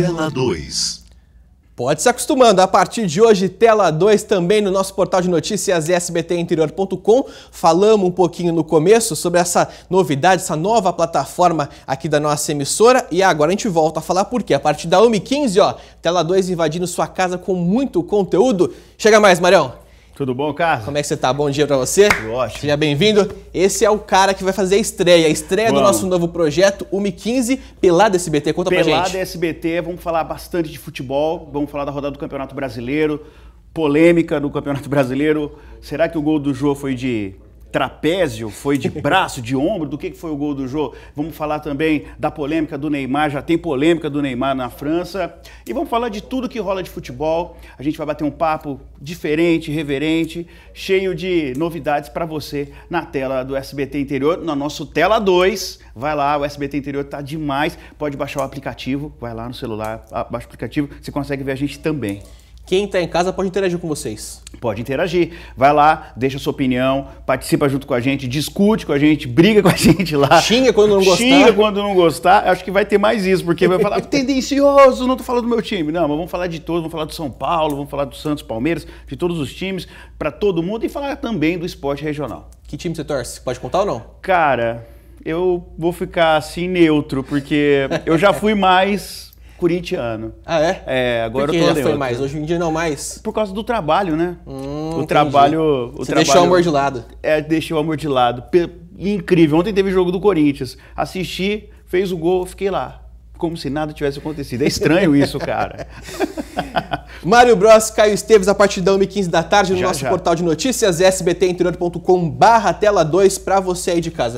Tela 2. Pode se acostumando. A partir de hoje, tela 2 também no nosso portal de notícias sbtinterior.com. Falamos um pouquinho no começo sobre essa novidade, essa nova plataforma aqui da nossa emissora. E agora a gente volta a falar porque a partir da 1h15, ó, tela 2 invadindo sua casa com muito conteúdo. Chega mais, Marião! Tudo bom, Carlos? Como é que você tá? Bom dia para você. Tudo ótimo. Seja bem-vindo. Esse é o cara que vai fazer a estreia, a estreia vamos. do nosso novo projeto, UMI 15, Pelada SBT. Conta Pelada pra gente. Pelada SBT, vamos falar bastante de futebol, vamos falar da rodada do Campeonato Brasileiro, polêmica do Campeonato Brasileiro. Será que o gol do Jô foi de trapézio, foi de braço, de ombro, do que foi o gol do Jô. Vamos falar também da polêmica do Neymar, já tem polêmica do Neymar na França. E vamos falar de tudo que rola de futebol. A gente vai bater um papo diferente, reverente, cheio de novidades para você na tela do SBT Interior, na nosso Tela 2. Vai lá, o SBT Interior tá demais. Pode baixar o aplicativo, vai lá no celular, baixa o aplicativo, você consegue ver a gente também. Quem está em casa pode interagir com vocês. Pode interagir. Vai lá, deixa sua opinião, participa junto com a gente, discute com a gente, briga com a gente lá. Xinga quando não gostar. Xinga quando não gostar. Acho que vai ter mais isso, porque vai falar tendencioso, não tô falando do meu time. Não, mas vamos falar de todos, vamos falar do São Paulo, vamos falar do Santos, Palmeiras, de todos os times, para todo mundo e falar também do esporte regional. Que time você torce? Pode contar ou não? Cara, eu vou ficar assim neutro, porque eu já fui mais corintiano. Ah, é? É, agora Porque eu tô já foi outro. mais, hoje em dia não mais. Por causa do trabalho, né? Hum, o trabalho. O Você trabalho, deixou o amor de lado. É, deixei o amor de lado. Incrível. Ontem teve jogo do Corinthians. Assisti, fez o gol, fiquei lá. Como se nada tivesse acontecido. É estranho isso, cara. Mário Bros, Caio Esteves, a partir da 1h15 da tarde no já, nosso já. portal de notícias, sbtinterior.com/barra tela 2 para você aí de casa.